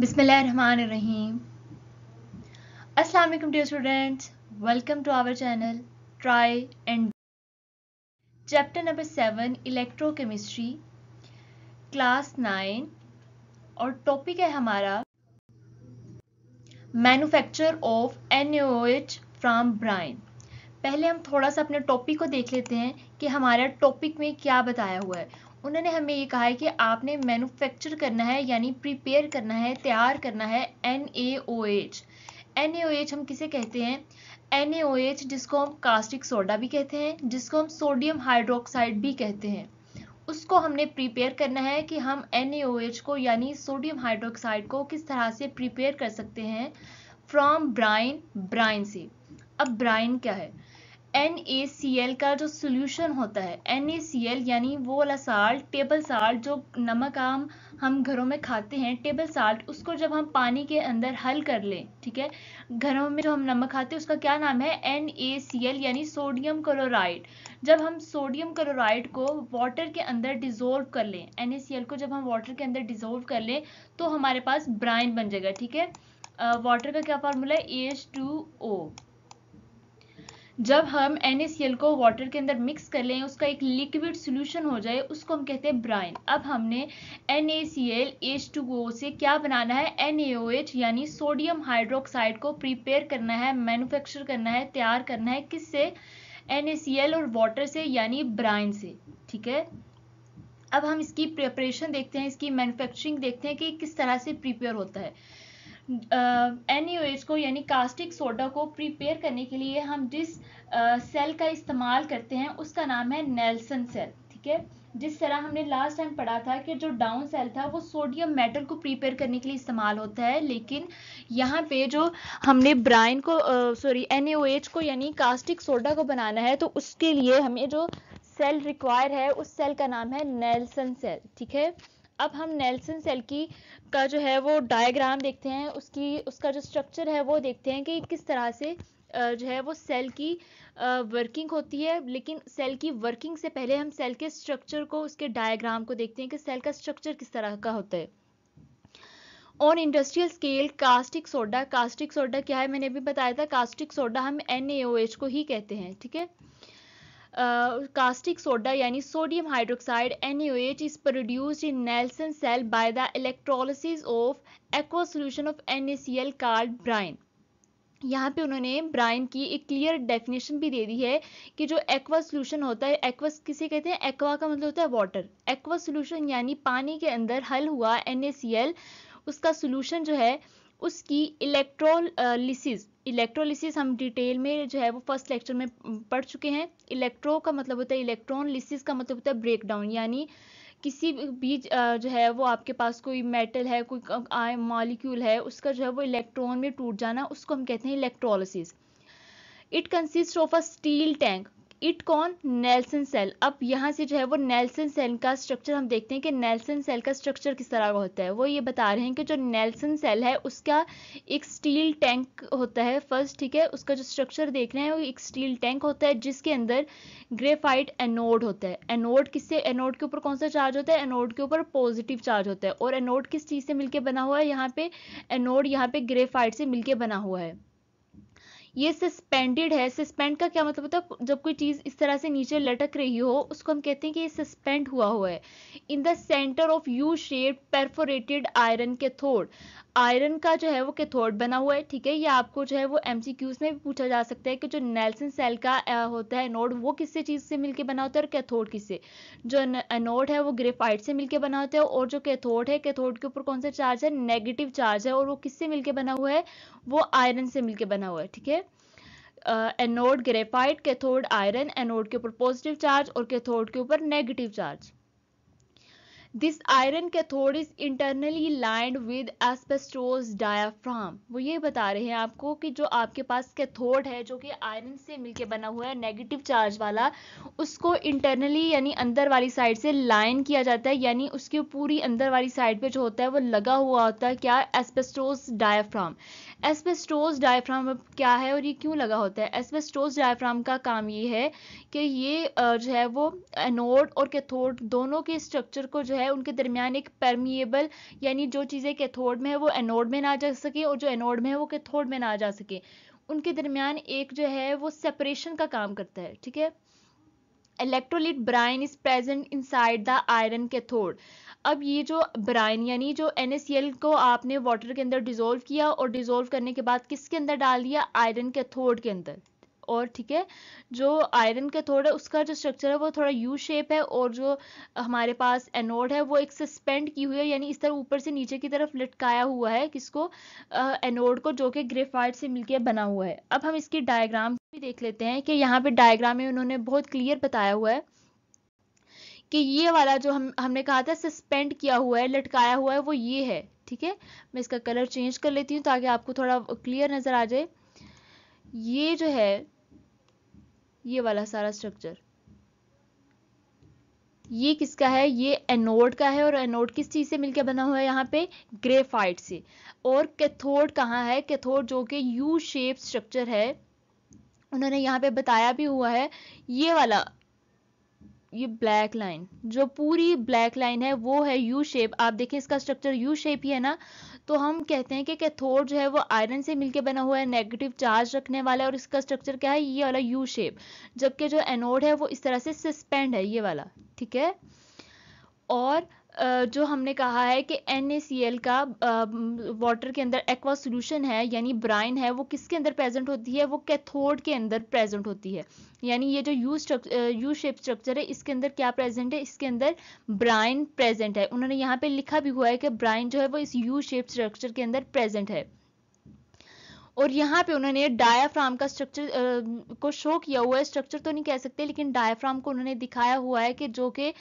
बिसमीम असलकम dear students welcome to our channel try and chapter number seven electrochemistry class nine और topic है हमारा manufacture of N from brine पहले हम थोड़ा सा अपने टॉपिक को देख लेते हैं कि हमारे टॉपिक में क्या बताया हुआ है उन्होंने हमें ये कहा है कि आपने मैनुफेक्चर करना है यानी प्रिपेयर करना है तैयार करना है N A O H N A O H हम किसे कहते हैं एन ए ओ एच जिसको हम कास्टिक सोडा भी कहते हैं जिसको हम सोडियम हाइड्रोक्साइड भी कहते हैं उसको हमने प्रिपेयर करना है कि हम एन ए ओ एच को यानी सोडियम हाइड्रोक्साइड को किस तरह से प्रिपेयर कर सकते हैं फ्रॉम ब्राइन ब्राइन से अब ब्राइन क्या है NaCl का जो सोल्यूशन होता है NaCl यानी वो वाला साल्ट टेबल साल्ट जो नमक आम हम घरों में खाते हैं टेबल साल्ट उसको जब हम पानी के अंदर हल कर लें ठीक है घरों में जो हम नमक खाते हैं उसका क्या नाम है NaCl यानी सोडियम क्लोराइड जब हम सोडियम क्लोराइड को वाटर के अंदर डिजोल्व कर लें NaCl को जब हम वाटर के अंदर डिजोल्व कर लें तो हमारे पास ब्राइन बन जाएगा ठीक है वाटर का क्या फार्मूला है एच टू ओ जब हम एन को वाटर के अंदर मिक्स कर लें उसका एक लिक्विड सोल्यूशन हो जाए उसको हम कहते हैं ब्राइन अब हमने एन एच2ओ से क्या बनाना है एन यानी सोडियम हाइड्रोक्साइड को प्रिपेयर करना है मैन्युफैक्चर करना है तैयार करना है किससे एन और वाटर से यानी ब्राइन से ठीक है अब हम इसकी प्रिपरेशन देखते हैं इसकी मैन्युफैक्चरिंग देखते हैं कि किस तरह से प्रिपेयर होता है एन uh, को यानी कास्टिक सोडा को प्रिपेयर करने के लिए हम जिस सेल uh, का इस्तेमाल करते हैं उसका नाम है नेल्सन सेल ठीक है जिस तरह हमने लास्ट टाइम पढ़ा था कि जो डाउन सेल था वो सोडियम मेटल को प्रिपेयर करने के लिए इस्तेमाल होता है लेकिन यहाँ पे जो हमने ब्राइन को सॉरी एन को यानी कास्टिक सोडा को बनाना है तो उसके लिए हमें जो सेल रिक्वायर है उस सेल का नाम है नेल्सन सेल ठीक है अब हम नेल्सन सेल की का जो है वो डायग्राम देखते हैं उसकी उसका जो स्ट्रक्चर है वो देखते हैं कि किस तरह से जो है वो सेल की वर्किंग होती है लेकिन सेल की वर्किंग से पहले हम सेल के स्ट्रक्चर को उसके डायग्राम को देखते हैं कि सेल का स्ट्रक्चर किस तरह का होता है on industrial scale caustic soda caustic soda क्या है मैंने भी बताया था कास्टिक सोडा हम एन को ही कहते हैं ठीक है कास्टिक सोडा यानी sodium hydroxide N O H is produced in Nelson cell by the electrolysis of aqua solution of N A C L called brine यहाँ पे उन्होंने ब्राइन की एक क्लियर डेफिनेशन भी दे दी है कि जो एक्वा सोल्यूशन होता है एक्वा किसे कहते हैं एक्वा का मतलब होता है वाटर एक्वा सोल्यूशन यानी पानी के अंदर हल हुआ एन ए सी एल उसका सोल्यूशन जो है उसकी इलेक्ट्रोलिसिस इलेक्ट्रोलिसिस हम डिटेल में जो है वो फर्स्ट लेक्चर में पढ़ चुके हैं इलेक्ट्रो का मतलब होता है इलेक्ट्रॉन लिसिस का मतलब होता है ब्रेकडाउन यानी किसी भी जो है वो आपके पास कोई मेटल है कोई मॉलिक्यूल है उसका जो है वो इलेक्ट्रॉन में टूट जाना उसको हम कहते हैं electrolysis it consist of a steel tank it कौन नेल्सन सेल अब यहाँ से जो है वो नेल्सन सेल का स्ट्रक्चर हम देखते हैं कि नेल्सन सेल का स्ट्रक्चर किस तरह का होता है वो ये बता रहे हैं कि जो नेल्सन सेल है उसका एक स्टील टैंक होता है फर्स्ट ठीक है उसका जो स्ट्रक्चर देख रहे हैं वो एक स्टील टैंक होता है जिसके अंदर ग्रेफाइट एनोड होता है एनोड किससे एनोड के ऊपर कौन सा चार्ज होता है एनोड के ऊपर पॉजिटिव चार्ज होता है और एनोड किस चीज़ से मिलकर बना हुआ है यहाँ पे एनोड यहाँ पे ग्रेफाइट से मिलकर बना हुआ है ये सस्पेंडेड है सस्पेंड का क्या मतलब होता है जब कोई चीज़ इस तरह से नीचे लटक रही हो उसको हम कहते हैं कि ये सस्पेंड हुआ हुआ है in the centre of U shape perforated iron के थोड़ आयरन का जो है वो कैथोड बना हुआ है ठीक है ये आपको जो है वो एमसीक्यूज में भी पूछा जा सकता है कि जो नेल्सन सेल का होता है नोड वो किससे चीज से मिलके बना होता है और कैथोड किससे जो नोड है वो ग्रेफाइट से मिलके बना होता है और जो कैथोड है कैथोड के ऊपर कौन सा चार्ज है नेगेटिव चार्ज है और वो किससे मिलकर बना हुआ है वो आयरन से मिलकर बना हुआ है ठीक है anode graphite cathode iron anode के ऊपर पॉजिटिव चार्ज और कैथोड के ऊपर negative charge this iron cathode is internally lined with asbestos diaphragm वो ये बता रहे हैं आपको कि जो आपके पास कैथोड है जो कि आयरन से मिलके बना हुआ है नेगेटिव चार्ज वाला उसको इंटरनली यानी अंदर वाली साइड से लाइन किया जाता है यानी उसके पूरी अंदर वाली साइड पे जो होता है वो लगा हुआ होता है क्या एस्पेस्टोज डायाफ्राम एस्पेस्टोस डायफ्राम क्या है और ये क्यों लगा होता है एस्पेस्टोस डायफ्राम का काम ये है कि ये जो है वो एनोड और कैथोड दोनों के स्ट्रक्चर को जो है उनके दरमियान एक परमिएबल यानी जो चीज़ें कैथोड में है वो एनोड में ना जा सके और जो एनोड में है वो कैथोड में ना जा सके उनके दरमियान एक जो है वो सेपरेशन का काम करता है ठीक है electrolyte brine is present inside the iron cathode अब ये जो ब्राइन यानी जो एन को आपने वाटर के अंदर डिजोल्व किया और डिजोल्व करने के बाद किसके अंदर डाल दिया आयरन के थोड़ के अंदर और ठीक है जो आयरन का थोड़ा उसका जो स्ट्रक्चर है वो थोड़ा यू शेप है और जो हमारे पास एनोड है वो एक सस्पेंड की हुई है यानी इस तरह ऊपर से नीचे की तरफ लटकाया हुआ है किसको एनोड को जो कि ग्रेफाइट से मिलकर बना हुआ है अब हम इसकी डायग्राम भी देख लेते हैं कि यहाँ पे डायग्राम में उन्होंने बहुत क्लियर बताया हुआ है कि ये वाला जो हम हमने कहा था सस्पेंड किया हुआ है लटकाया हुआ है वो ये है ठीक है मैं इसका कलर चेंज कर लेती हूँ ताकि आपको थोड़ा क्लियर नज़र आ जाए ये जो है ये वाला सारा स्ट्रक्चर ये किसका है ये एनोड का है और एनोड किस चीज़ से मिलकर बना हुआ है यहाँ पे ग्रेफाइट से और कैथोड कहाँ है कैथोड जो कि यू शेप स्ट्रक्चर है उन्होंने यहाँ पे बताया भी हुआ है ये वाला ये ब्लैक लाइन जो पूरी ब्लैक लाइन है वो है यू शेप आप देखें इसका स्ट्रक्चर यू शेप ही है ना तो हम कहते हैं कि कैथोड जो है वो आयरन से मिलके बना हुआ है नेगेटिव चार्ज रखने वाला है और इसका स्ट्रक्चर क्या है ये वाला यू शेप जबकि जो एनोड है वो इस तरह से सस्पेंड है ये वाला ठीक है और जो हमने कहा है कि एन का वाटर के अंदर एक्वा सोल्यूशन है यानी ब्राइन है वो किसके अंदर प्रेजेंट होती है वो कैथोड के अंदर प्रेजेंट होती है यानी ये जो यू यू शेप स्ट्रक्चर है इसके अंदर क्या प्रेजेंट है इसके अंदर ब्राइन प्रेजेंट है उन्होंने यहाँ पे लिखा भी हुआ है कि ब्राइन जो है वो इस यू शेप स्ट्रक्चर के अंदर प्रेजेंट है और यहाँ पे उन्होंने डायाफ्राम का स्ट्रक्चर को शो किया हुआ है स्ट्रक्चर तो नहीं कह सकते लेकिन डायाफ्राम को उन्होंने दिखाया हुआ है कि जो कि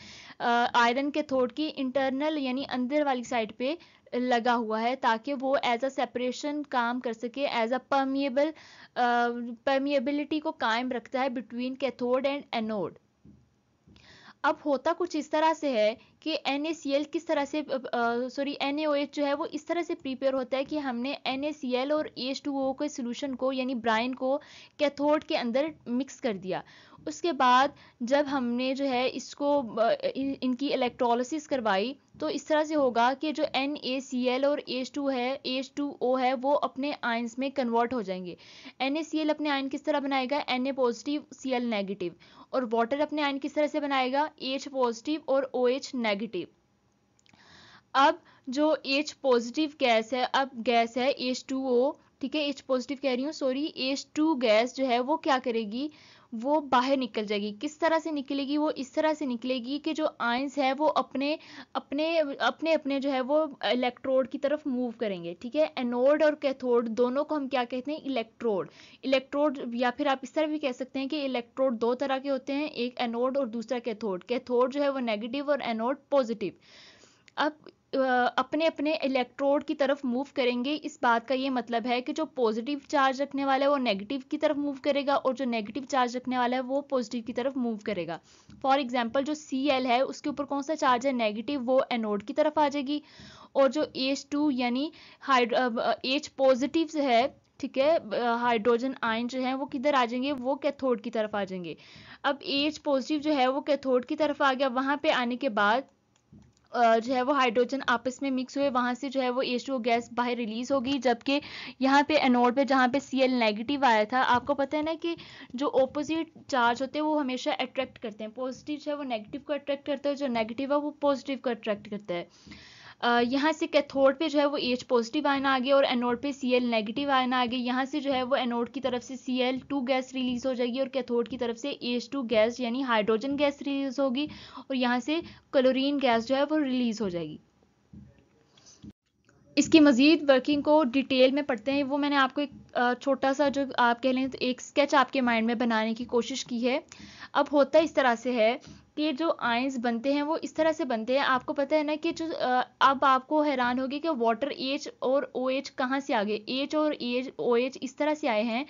आयरन के थोट की इंटरनल यानी अंदर वाली साइड पे लगा हुआ है ताकि वो एज अ सेपरेशन काम कर सके एज अ परमिएबल परमिएबिलिटी को कायम रखता है बिटवीन कैथोड एंड एनोड अब होता कुछ इस तरह से है कि एन किस तरह से सॉरी एन जो है वो इस तरह से प्रिपेयर होता है कि हमने एन और एच के सोल्यूशन को यानी ब्राइन को कैथोड के अंदर मिक्स कर दिया उसके बाद जब हमने जो है इसको इन, इनकी इलेक्ट्रोलिसिस करवाई तो इस तरह से होगा कि जो एन ए सी एल और एच टू है एच टू ओ है वो अपने आयन में कन्वर्ट हो जाएंगे एन ए सी एल अपने आयन किस तरह बनाएगा N A positive C L negative और वाटर अपने आयन किस तरह से बनाएगा एच पॉजिटिव और O OH H negative negative अब जो एच पॉजिटिव गैस है अब गैस है एच टू ओ ठीक है एच पॉजिटिव कह रही हूँ सॉरी एच टू गैस जो है वो क्या करेगी वो बाहर निकल जाएगी किस तरह से निकलेगी वो इस तरह से निकलेगी कि जो आइंस है वो अपने अपने अपने अपने जो है वो इलेक्ट्रोड की तरफ मूव करेंगे ठीक है एनोड और कैथोड दोनों को हम क्या कहते हैं इलेक्ट्रोड इलेक्ट्रोड या फिर आप इस तरह भी कह सकते हैं कि इलेक्ट्रोड दो तरह के होते हैं एक एनोड और दूसरा कैथोड कैथोड जो है वो नेगेटिव और एनोड पॉजिटिव अब अपने अपने इलेक्ट्रोड की तरफ मूव करेंगे इस बात का ये मतलब है कि जो पॉजिटिव चार्ज रखने वाला है वो नेगेटिव की तरफ मूव करेगा और जो नेगेटिव चार्ज रखने वाला है वो पॉजिटिव की तरफ मूव करेगा फॉर एग्जाम्पल जो सी एल है उसके ऊपर कौन सा चार्ज है नेगेटिव वो एनोड की तरफ आ जाएगी और जो एच टू यानी हाइड्रो एच पॉजिटिव है ठीक है हाइड्रोजन आयन जो है वो किधर आ जाएंगे वो कैथोड की तरफ आ जाएंगे अब एच पॉजिटिव जो है वो कैथोड की तरफ आ गया वहाँ पे आने के बाद जो है वो हाइड्रोजन आपस में मिक्स हुए वहाँ से जो है वो एच गैस बाहर रिलीज होगी जबकि यहाँ पे एनोड पे जहाँ पे सी नेगेटिव आया था आपको पता है ना कि जो ऑपोजिट चार्ज होते हैं वो हमेशा अट्रैक्ट करते हैं पॉजिटिव जो है वो नेगेटिव को अट्रैक्ट करता है जो नेगेटिव है वो पॉजिटिव को अट्रैक्ट करता है यहाँ से कैथोड पे जो है वो एच पॉजिटिव आयन आ गया और एनोड पे सी एल नेगेटिव आयन आ गया यहाँ से जो है वो एनोड की तरफ से C L two gas release हो जाएगी और कैथोड की तरफ से एच टू गैस यानी हाइड्रोजन गैस रिलीज होगी और यहाँ से क्लोरीन गैस जो है वो रिलीज हो जाएगी इसकी मज़ीद वर्किंग को डिटेल में पढ़ते हैं वो मैंने आपको एक छोटा सा जो आप कह लें तो एक स्केच आपके माइंड में बनाने की कोशिश की है अब होता इस तरह से है के जो आइंस बनते हैं वो इस तरह से बनते हैं आपको पता है ना कि जो अब आपको हैरान होगी कि वाटर एच और ओ एच कहाँ से आ गए एच और एच ओ एच इस तरह से आए हैं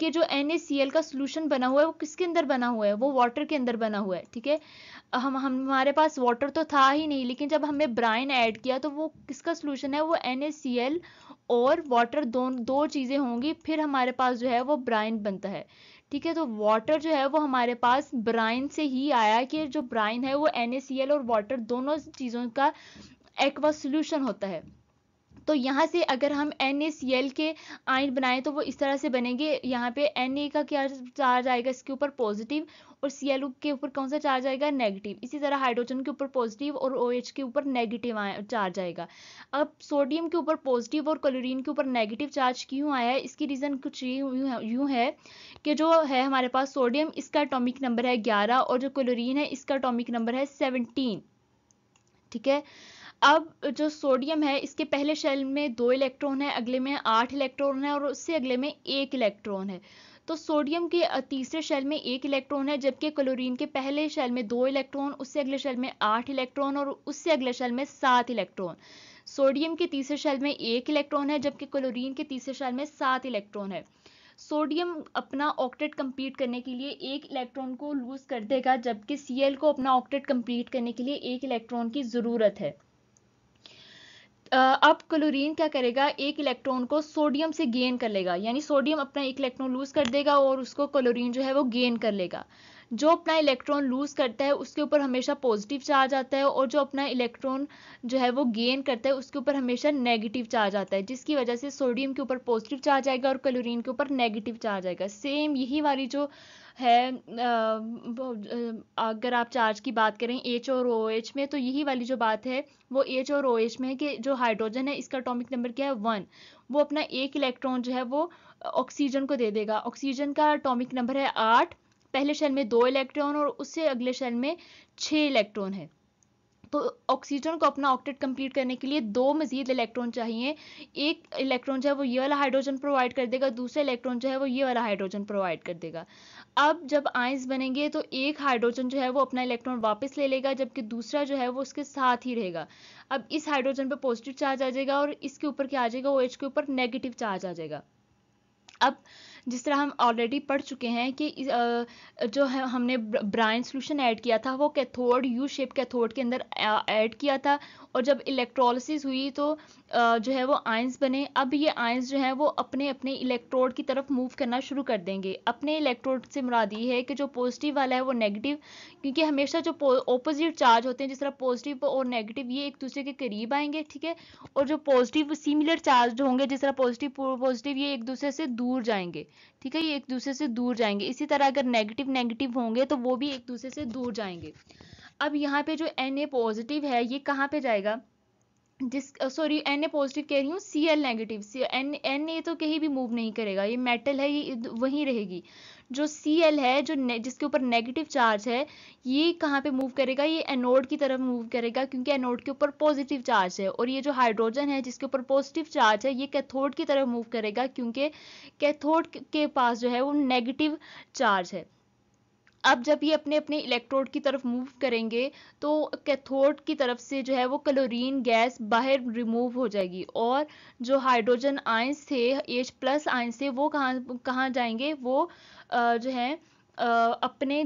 कि जो एन का सोल्यूशन बना हुआ है वो किसके अंदर बना हुआ है वो वाटर के अंदर बना हुआ है ठीक है हम हमारे पास वाटर तो था ही नहीं लेकिन जब हमने ब्राइन ऐड किया तो वो किसका सोल्यूशन है वो एन और वाटर दो दो चीज़ें होंगी फिर हमारे पास जो है वो ब्राइन बनता है ठीक है तो वाटर जो है वो हमारे पास ब्राइन से ही आया कि जो ब्राइन है वो एन और वाटर दोनों चीज़ों का एक्वा सोल्यूशन होता है तो यहाँ से अगर हम एन के आयन बनाएं तो वो इस तरह से बनेंगे यहाँ पे एन का क्या चार्ज आएगा इसके ऊपर पॉजिटिव और सी के ऊपर कौन सा चार्ज आएगा नेगेटिव इसी तरह हाइड्रोजन के ऊपर पॉजिटिव और ओ OH के ऊपर नेगेटिव चार्ज आएगा अब सोडियम के ऊपर पॉजिटिव और क्लोरीन के ऊपर नेगेटिव चार्ज क्यों आया है इसकी रीज़न कुछ यूँ है कि जो है हमारे पास सोडियम इसका अटोमिक नंबर है ग्यारह और जो क्लोरीन है इसका अटोमिक नंबर है सेवनटीन ठीक है अब जो सोडियम है इसके पहले शेल में दो इलेक्ट्रॉन है अगले में आठ इलेक्ट्रॉन है और उससे अगले में एक इलेक्ट्रॉन है तो सोडियम के तीसरे शेल में एक इलेक्ट्रॉन है जबकि क्लोरीन के पहले शेल में दो इलेक्ट्रॉन उससे अगले शेल में आठ इलेक्ट्रॉन और उससे अगले शेल में सात इलेक्ट्रॉन सोडियम के तीसरे शेल में एक इलेक्ट्रॉन है जबकि क्लोरीन के तीसरे शेल में सात इलेक्ट्रॉन है सोडियम अपना ऑक्टेट कंप्लीट करने के लिए एक इलेक्ट्रॉन को लूज कर देगा जबकि सीएल को अपना ऑक्टेट कंप्लीट करने के लिए एक इलेक्ट्रॉन की ज़रूरत है अब क्लोरीन क्या करेगा एक इलेक्ट्रॉन को सोडियम से गेन कर लेगा यानी सोडियम अपना एक इलेक्ट्रॉन लूज कर देगा और उसको क्लोरीन जो है वो गेन कर लेगा जो अपना इलेक्ट्रॉन लूज करता है उसके ऊपर हमेशा पॉजिटिव चार्ज आता है और जो अपना इलेक्ट्रॉन जो है वो गेन करता है उसके ऊपर हमेशा नेगेटिव चार्ज आता है जिसकी वजह से सोडियम के ऊपर पॉजिटिव चार्ज आएगा और क्लोरीन के ऊपर नेगेटिव चार्ज आएगा सेम यही वाली जो है अगर आप चार्ज की बात करें एच और ओ एच में तो यही वाली जो बात है वो एच और ओ एच में है कि जो हाइड्रोजन है इसका अटोमिक नंबर क्या है वन वो अपना एक इलेक्ट्रॉन जो है वो ऑक्सीजन को दे देगा ऑक्सीजन का अटोमिक नंबर है आठ पहले शेल में दो इलेक्ट्रॉन और उससे अगले शेल में छः इलेक्ट्रॉन है तो ऑक्सीजन को अपना ऑक्टेट कंप्लीट करने के लिए दो मजीद इलेक्ट्रॉन चाहिए एक इलेक्ट्रॉन जो है वो ये वाला हाइड्रोजन प्रोवाइड कर देगा दूसरा इलेक्ट्रॉन जो है वो ये वाला हाइड्रोजन प्रोवाइड कर देगा अब जब आइंस बनेंगे तो एक हाइड्रोजन जो है वो अपना इलेक्ट्रॉन वापस ले लेगा जबकि दूसरा जो है वो उसके साथ ही रहेगा अब इस हाइड्रोजन पर पॉजिटिव चार्ज आ जाएगा और इसके ऊपर क्या आ जाएगा ओ के ऊपर नेगेटिव चार्ज आ जाएगा अब जिस तरह हम ऑलरेडी पढ़ चुके हैं कि जो है हमने ब्राइन सोल्यूशन ऐड किया था वो कैथोड यू शेप कैथोड के अंदर ऐड किया था और जब इलेक्ट्रोलिस हुई तो जो है वो आइंस बने अब ये आयंस जो है वो अपने अपने इलेक्ट्रोड की तरफ मूव करना शुरू कर देंगे अपने इलेक्ट्रोड से मुराद ये है कि जो पॉजिटिव वाला है वो नेगेटिव क्योंकि हमेशा जो ऑपोजिट चार्ज होते हैं जिस तरह पॉजिटिव और नेगेटिव ये एक दूसरे के करीब आएंगे ठीक है और जो पॉजिटिव सिमिलर चार्ज होंगे जिस तरह पॉजिटिव पॉजिटिव ये एक दूसरे से दूर जाएंगे ठीक है ये एक दूसरे से दूर जाएंगे इसी तरह अगर नेगेटिव नेगेटिव होंगे तो वो भी एक दूसरे से दूर जाएंगे अब यहाँ पे जो एन ए पॉजिटिव है ये कहाँ पे जाएगा जिस सॉरी एन ए पॉजिटिव कह रही हूँ C L negative C N N A तो कहीं भी मूव नहीं करेगा ये मेटल है ये वहीं रहेगी जो सी एल है जो ने, जिसके ऊपर नेगेटिव चार्ज है ये कहाँ पे मूव करेगा ये एनोड की तरफ मूव करेगा क्योंकि एनोड के ऊपर पॉजिटिव चार्ज है और ये जो हाइड्रोजन है जिसके ऊपर पॉजिटिव चार्ज है ये कैथोड की तरफ मूव करेगा क्योंकि कैथोड के पास जो है वो नेगेटिव चार्ज है अब जब ये अपने अपने इलेक्ट्रोड की तरफ मूव करेंगे तो कैथोड की तरफ से जो है वो क्लोरीन गैस बाहर रिमूव हो जाएगी और जो हाइड्रोजन आइंस थे एच प्लस आइंस थे वो कहाँ कहाँ जाएंगे वो जो है अपने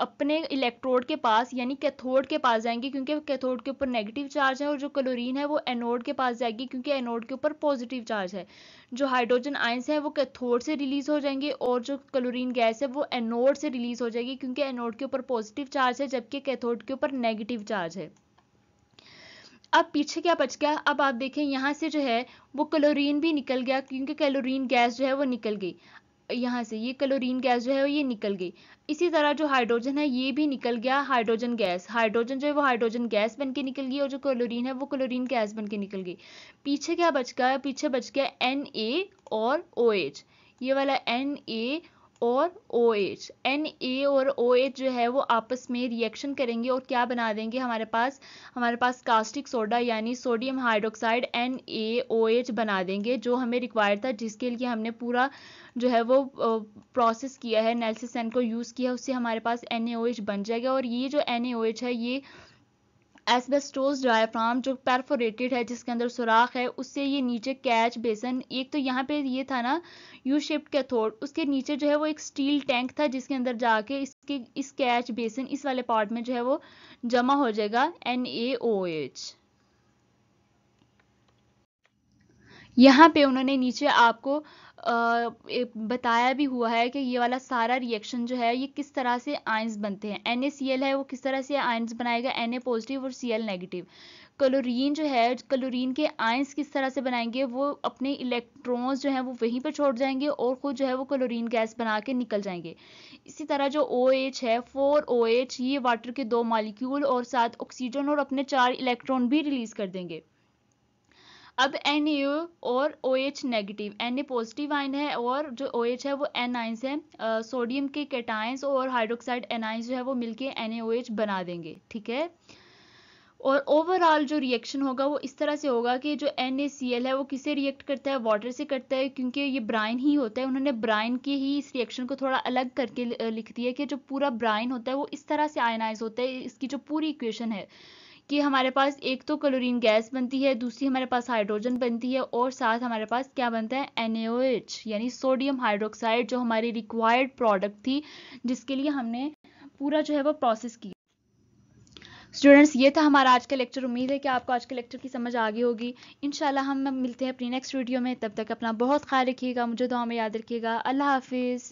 अपने इलेक्ट्रोड के पास यानी कैथोड के पास जाएंगे क्योंकि कैथोड के ऊपर नेगेटिव चार्ज है और जो क्लोरीन है वो एनोड के पास जाएगी क्योंकि एनोड के ऊपर पॉजिटिव चार्ज है जो हाइड्रोजन आयंस हैं वो कैथोड से रिलीज हो जाएंगे और जो क्लोरीन गैस है वो एनोड से रिलीज हो जाएगी क्योंकि एनोड के ऊपर पॉजिटिव चार्ज है जबकि कैथोड के ऊपर नेगेटिव चार्ज है अब पीछे क्या बच गया अब आप देखें यहाँ से जो है वो क्लोरीन भी निकल गया क्योंकि क्लोरीन गैस जो है वो निकल गई यहाँ से ये क्लोरीन गैस जो है ये निकल गई इसी तरह जो हाइड्रोजन है ये भी निकल गया हाइड्रोजन गैस हाइड्रोजन जो है वो हाइड्रोजन गैस बन के निकल गई और जो क्लोरीन है वो क्लोरीन गैस बन के निकल गई पीछे क्या बच गया पीछे बच गया एन ए और ओ OH. एच ये वाला एन ए और ओ एच एन ए और ओ एच जो है वो आपस में रिएक्शन करेंगे और क्या बना देंगे हमारे पास हमारे पास कास्टिक सोडा यानी sodium hydroxide N A O H बना देंगे जो हमें रिक्वायर था जिसके लिए हमने पूरा जो है वो प्रोसेस किया है नेल्सिसन को यूज़ किया उससे हमारे पास एन ए ओ एच बन जाएगा और ये जो एन ए ओ एच है ये एसबेस्टोस डायफ्राम जो परफोरेटेड है जिसके अंदर सुराख है उससे ये नीचे कैच बेसन एक तो यहाँ पे ये था ना यू शेप्ड कैथोड उसके नीचे जो है वो एक स्टील टैंक था जिसके अंदर जाके इसके इस कैच बेसन इस वाले पार्ट में जो है वो जमा हो जाएगा एन ए ओ एच यहाँ पे उन्होंने नीचे आपको बताया भी हुआ है कि ये वाला सारा रिएक्शन जो है ये किस तरह से आयंस बनते हैं एन है वो किस तरह से आयंस बनाएगा एन पॉजिटिव और सी नेगेटिव क्लोरीन जो है क्लोरीन के आयंस किस तरह से बनाएंगे वो अपने इलेक्ट्रॉन्स जो हैं वो वहीं पर छोड़ जाएंगे और खुद जो है वो क्लोरीन गैस बना के निकल जाएंगे इसी तरह जो ओ OH है फोर ओ OH, ये वाटर के दो मालिक्यूल और साथ ऑक्सीजन और अपने चार इलेक्ट्रॉन भी रिलीज कर देंगे अब एन और O H negative N positive ion है और जो ओ OH है वो एन आइंस है सोडियम के कैटाइंस और हाइड्रोक्साइड एनाइंस जो है वो मिलके एन बना देंगे ठीक है और ओवरऑल जो रिएक्शन होगा वो इस तरह से होगा कि जो एन है वो किसे रिएक्ट करता है वाटर से करता है क्योंकि ये ब्राइन ही होता है उन्होंने ब्राइन के ही इस रिएक्शन को थोड़ा अलग करके लिख दिया कि जो पूरा ब्राइन होता है वो इस तरह से आयनाइज होता है इसकी जो पूरी इक्वेशन है कि हमारे पास एक तो क्लोरीन गैस बनती है दूसरी हमारे पास हाइड्रोजन बनती है और साथ हमारे पास क्या बनता है एनएओएच यानी सोडियम हाइड्रोक्साइड जो हमारी रिक्वायर्ड प्रोडक्ट थी जिसके लिए हमने पूरा जो है वो प्रोसेस किया स्टूडेंट्स ये था हमारा आज का लेक्चर उम्मीद है कि आपको आज के लेक्चर की समझ आ गई होगी इंशाल्लाह हम मिलते हैं अपनी नेक्स्ट वीडियो में तब तक अपना बहुत ख्याल रखिएगा मुझे दुआ में याद रखिएगा अल्लाह हाफिज़